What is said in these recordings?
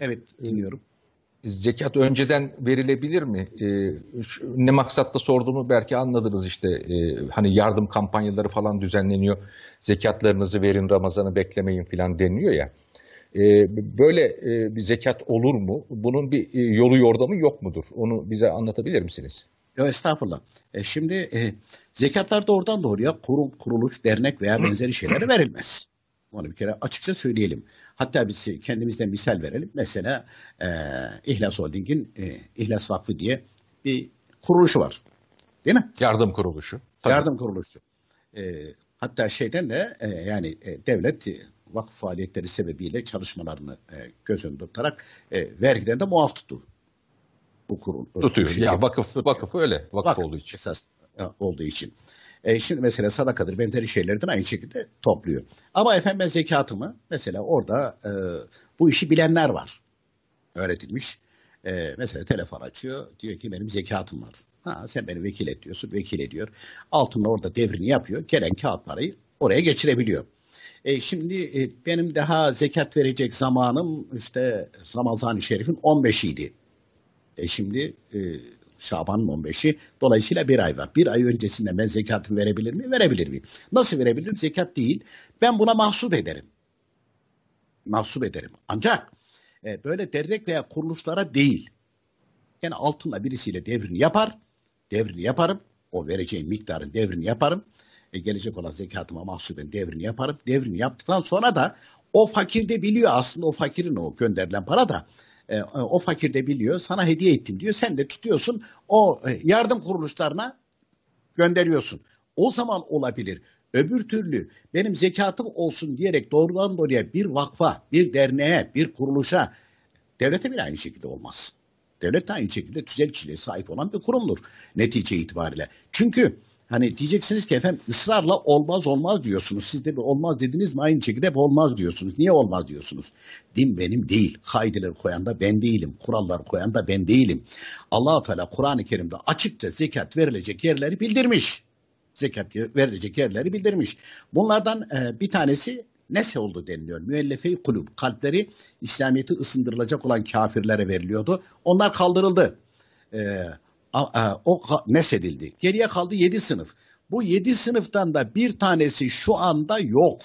Evet ee, dinliyorum. Zekat önceden verilebilir mi? Ee, ne maksatta sorduğumu belki anladınız işte. Ee, hani yardım kampanyaları falan düzenleniyor. Zekatlarınızı verin, Ramazan'ı beklemeyin falan deniliyor ya. böyle e, bir zekat olur mu? Bunun bir e, yolu yordamı yok mudur? Onu bize anlatabilir misiniz? Yok estağfurullah. E, şimdi e, zekatlar doğrudan doğruya kurul kuruluş, dernek veya benzeri şeylere verilmez. Onu bir kere açıkça söyleyelim. Hatta biz kendimizden misal verelim. Mesela e, İhlas Holding'in e, İhlas Vakfı diye bir kuruluşu var. Değil mi? Yardım kuruluşu. Tabii. Yardım kuruluşu. E, hatta şeyden de e, yani e, devlet e, vakıf faaliyetleri sebebiyle çalışmalarını e, göz önünde tutarak e, vergiden de muaf tuttu. Bu kurul. Tutuyor. Şey, ya vakıf, tutuyor. vakıf öyle. Vakıf, vakıf olduğu için. Esas olduğu için. E, şimdi mesela sadakadır, benzeri şeylerden aynı şekilde topluyor. Ama efendim ben zekatımı mesela orada e, bu işi bilenler var. Öğretilmiş. E, mesela telefon açıyor. Diyor ki benim zekatım var. Ha, sen beni vekil et diyorsun. Vekil ediyor. Altında orada devrini yapıyor. Gelen kağıt parayı oraya geçirebiliyor. E, şimdi e, benim daha zekat verecek zamanım işte Ramazan-ı Şerif'in 15'iydi. E şimdi e, Şaban'ın 15'i. Dolayısıyla bir ay var. Bir ay öncesinde ben zekatımı verebilir miyim? Verebilir miyim? Nasıl verebilirim? Zekat değil. Ben buna mahsup ederim. Mahsup ederim. Ancak e, böyle dernek veya kuruluşlara değil. Yani altınla birisiyle devrini yapar. Devrini yaparım. O vereceğim miktarın devrini yaparım. E, gelecek olan zekatıma mahsuben devrini yaparım. Devrini yaptıktan sonra da o fakir de biliyor aslında o fakirin o gönderilen para da e, o fakir de biliyor. Sana hediye ettim diyor. Sen de tutuyorsun o e, yardım kuruluşlarına gönderiyorsun. O zaman olabilir. Öbür türlü benim zekatım olsun diyerek doğrudan doğruya bir vakfa, bir derneğe, bir kuruluşa devlete bile aynı şekilde olmaz. Devlet de aynı şekilde tüzel kişiliğe sahip olan bir kurumdur netice itibariyle. Çünkü Hani diyeceksiniz ki efendim ısrarla olmaz olmaz diyorsunuz. Siz de bir olmaz dediniz mi aynı şekilde hep olmaz diyorsunuz. Niye olmaz diyorsunuz? Din benim değil. Kaideleri koyan da ben değilim. Kurallar koyan da ben değilim. allah Teala Kur'an-ı Kerim'de açıkça zekat verilecek yerleri bildirmiş. Zekat verilecek yerleri bildirmiş. Bunlardan e, bir tanesi nese oldu deniliyor. Müellefe-i kulub, kalpleri İslamiyet'i ısındırılacak olan kafirlere veriliyordu. Onlar kaldırıldı. Ee, e, o mesedildi. Geriye kaldı 7 sınıf. Bu 7 sınıftan da bir tanesi şu anda yok.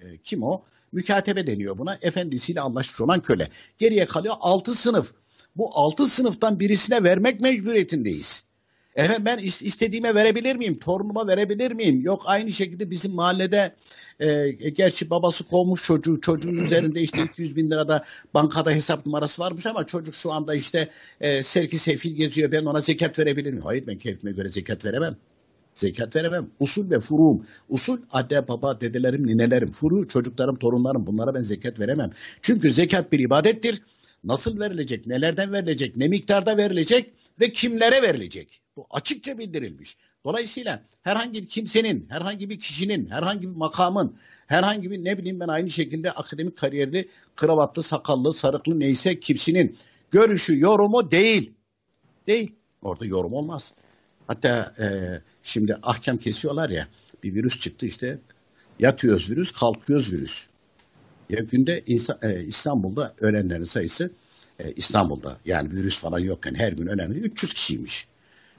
E, kim o? Mükatebe deniyor buna. Efendisiyle anlaşmış olan köle. Geriye kalıyor 6 sınıf. Bu 6 sınıftan birisine vermek mecburiyetindeyiz. Efendim ben istediğime verebilir miyim? Torunuma verebilir miyim? Yok aynı şekilde bizim mahallede e, e gerçi babası kovmuş çocuğu. Çocuğun üzerinde işte 200 bin lirada bankada hesap numarası varmış ama çocuk şu anda işte e, serki sefil geziyor. Ben ona zekat verebilir miyim? Hayır ben keyfime göre zekat veremem. Zekat veremem. Usul ve furum. Usul anne baba dedelerim ninelerim. Furu çocuklarım torunlarım bunlara ben zekat veremem. Çünkü zekat bir ibadettir. Nasıl verilecek, nelerden verilecek, ne miktarda verilecek ve kimlere verilecek? Bu açıkça bildirilmiş. Dolayısıyla herhangi bir kimsenin, herhangi bir kişinin, herhangi bir makamın, herhangi bir ne bileyim ben aynı şekilde akademik kariyerli, kravatlı, sakallı, sarıklı neyse kimsinin görüşü, yorumu değil. Değil. Orada yorum olmaz. Hatta e, şimdi ahkam kesiyorlar ya bir virüs çıktı işte yatıyoruz virüs, kalkıyoruz virüs. Ya günde insan, e, İstanbul'da ölenlerin sayısı e, İstanbul'da yani virüs falan yokken her gün önemli 300 kişiymiş.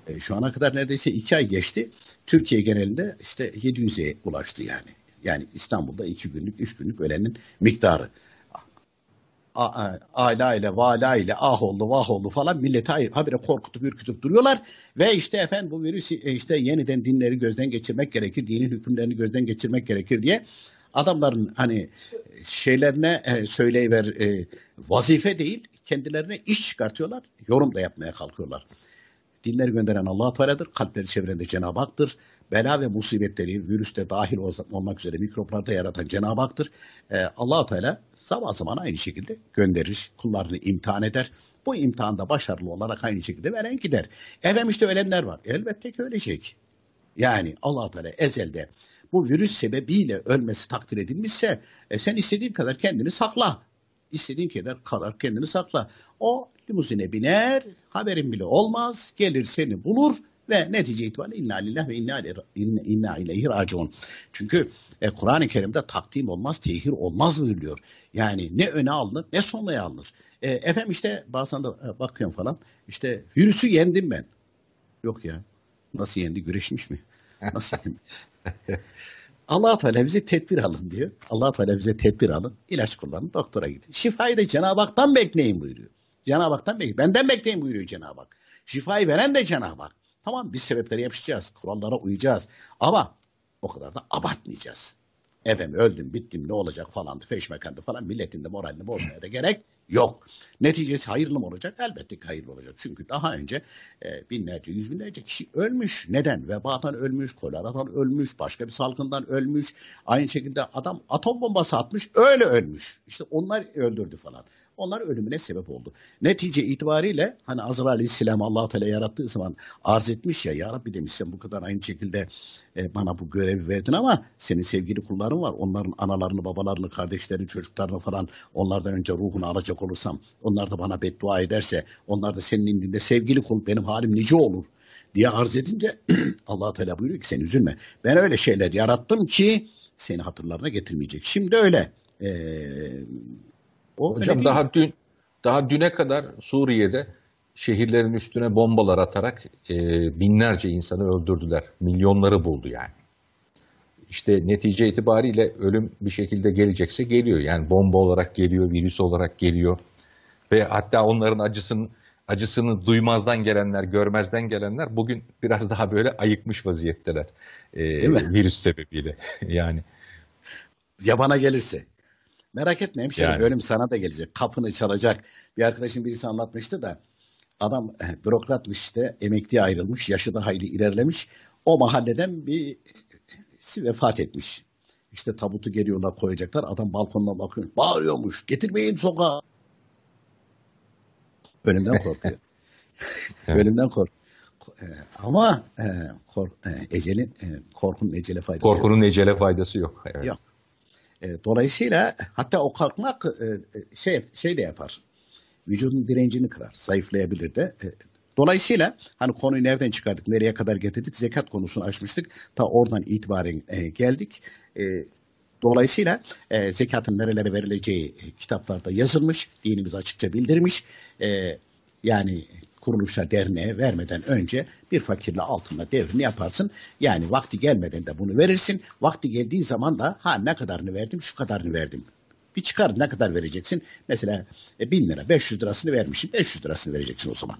E, şu ana kadar neredeyse iki ay geçti. Türkiye genelinde işte 700'e ulaştı yani. Yani İstanbul'da iki günlük, üç günlük ölenin miktarı. Ayla ile vala ile ah oldu vah oldu falan milleti hayır habire korkutup ürkütüp duruyorlar ve işte efendim bu virüs e, işte yeniden dinleri gözden geçirmek gerekir dinin hükümlerini gözden geçirmek gerekir diye adamların hani şeylerine e, söyleyiver e, vazife değil kendilerine iş çıkartıyorlar yorum da yapmaya kalkıyorlar dinler gönderen allah Teala'dır. Kalpleri çeviren de Cenab-ı Hak'tır. Bela ve musibetleri virüste dahil olmak üzere mikroplarda yaratan Cenab-ı Hak'tır. E, ee, allah Teala zaman zaman aynı şekilde gönderir. Kullarını imtihan eder. Bu imtihanda başarılı olarak aynı şekilde veren gider. Efendim işte ölenler var. Elbette ki ölecek. Yani allah Teala ezelde bu virüs sebebiyle ölmesi takdir edilmişse e, sen istediğin kadar kendini sakla. İstediğin kadar kadar kendini sakla. O limuzine biner, haberin bile olmaz, gelir seni bulur ve netice itibariyle inna lillah ve inna, inna, inna ileyhi raciun. Çünkü e, Kur'an-ı Kerim'de takdim olmaz, tehir olmaz diyor. Yani ne öne alınır ne sonraya alınır. E, efendim işte bazen de e, bakıyorum falan İşte virüsü yendim ben. Yok ya nasıl yendi güreşmiş mi? Nasıl yendi? allah Teala bize tedbir alın diyor. allah Teala bize tedbir alın. İlaç kullanın, doktora gidin. Şifayı da Cenab-ı Hak'tan bekleyin buyuruyor. Cenab-ı Hak'tan bekleyin. Benden bekleyin buyuruyor Cenab-ı Hak. Şifayı veren de Cenab-ı Hak. Tamam biz sebepleri yapışacağız. Kurallara uyacağız. Ama o kadar da abartmayacağız. Efendim öldüm bittim ne olacak falandı feşmekandı falan milletin de moralini bozmaya da gerek yok. Neticesi hayırlı mı olacak? Elbette ki hayırlı olacak. Çünkü daha önce e, binlerce, yüz binlerce kişi ölmüş. Neden? Vebadan ölmüş, koleradan ölmüş, başka bir salgından ölmüş. Aynı şekilde adam atom bombası atmış, öyle ölmüş. İşte onlar öldürdü falan. Onlar ölümüne sebep oldu. Netice itibariyle hani Azrail Aleyhisselam allah Teala yarattığı zaman arz etmiş ya Ya Rabbi demiş sen bu kadar aynı şekilde e, bana bu görevi verdin ama senin sevgili kulların var. Onların analarını, babalarını, kardeşlerini, çocuklarını falan onlardan önce ruhunu alacak olursam onlar da bana beddua ederse onlar da senin indinde sevgili kul benim halim nice olur diye arz edince allah Teala buyuruyor ki sen üzülme. Ben öyle şeyler yarattım ki seni hatırlarına getirmeyecek. Şimdi öyle e, o Hocam daha dün daha düne kadar Suriye'de şehirlerin üstüne bombalar atarak e, binlerce insanı öldürdüler. Milyonları buldu yani. İşte netice itibariyle ölüm bir şekilde gelecekse geliyor. Yani bomba olarak geliyor, virüs olarak geliyor. Ve hatta onların acısını acısını duymazdan gelenler, görmezden gelenler bugün biraz daha böyle ayıkmış vaziyetteler. E, virüs sebebiyle yani. Yabana gelirse. Merak etme hemşerim yani. bölüm sana da gelecek. Kapını çalacak. Bir arkadaşım birisi anlatmıştı da adam eh, bürokratmış işte emekliye ayrılmış. Yaşı da hayli ilerlemiş. O mahalleden bir eh, vefat etmiş. İşte tabutu geliyorlar koyacaklar. Adam balkondan bakıyor. Bağırıyormuş. Getirmeyin sokağa. Ölümden korkuyor. Ölümden kork. Eh, ama e, kork, e, ecelin e, korkunun ecele faydası. Korkunun yok. ecele faydası yok. Evet. Yok. E, dolayısıyla hatta o kalkmak e, e, şey şey de yapar. Vücudun direncini kırar, zayıflayabilir de. dolayısıyla hani konuyu nereden çıkardık, nereye kadar getirdik? Zekat konusunu açmıştık. Ta oradan itibaren geldik. Dolayısıyla zekatın nerelere verileceği e, kitaplarda yazılmış, dinimiz açıkça bildirmiş. yani kuruluşa, derneğe vermeden önce bir fakirle altında devrini yaparsın. Yani vakti gelmeden de bunu verirsin. Vakti geldiği zaman da ha ne kadarını verdim, şu kadarını verdim. Bir çıkar ne kadar vereceksin? Mesela e, 1000 lira, 500 lirasını vermişim, 500 lirasını vereceksin o zaman.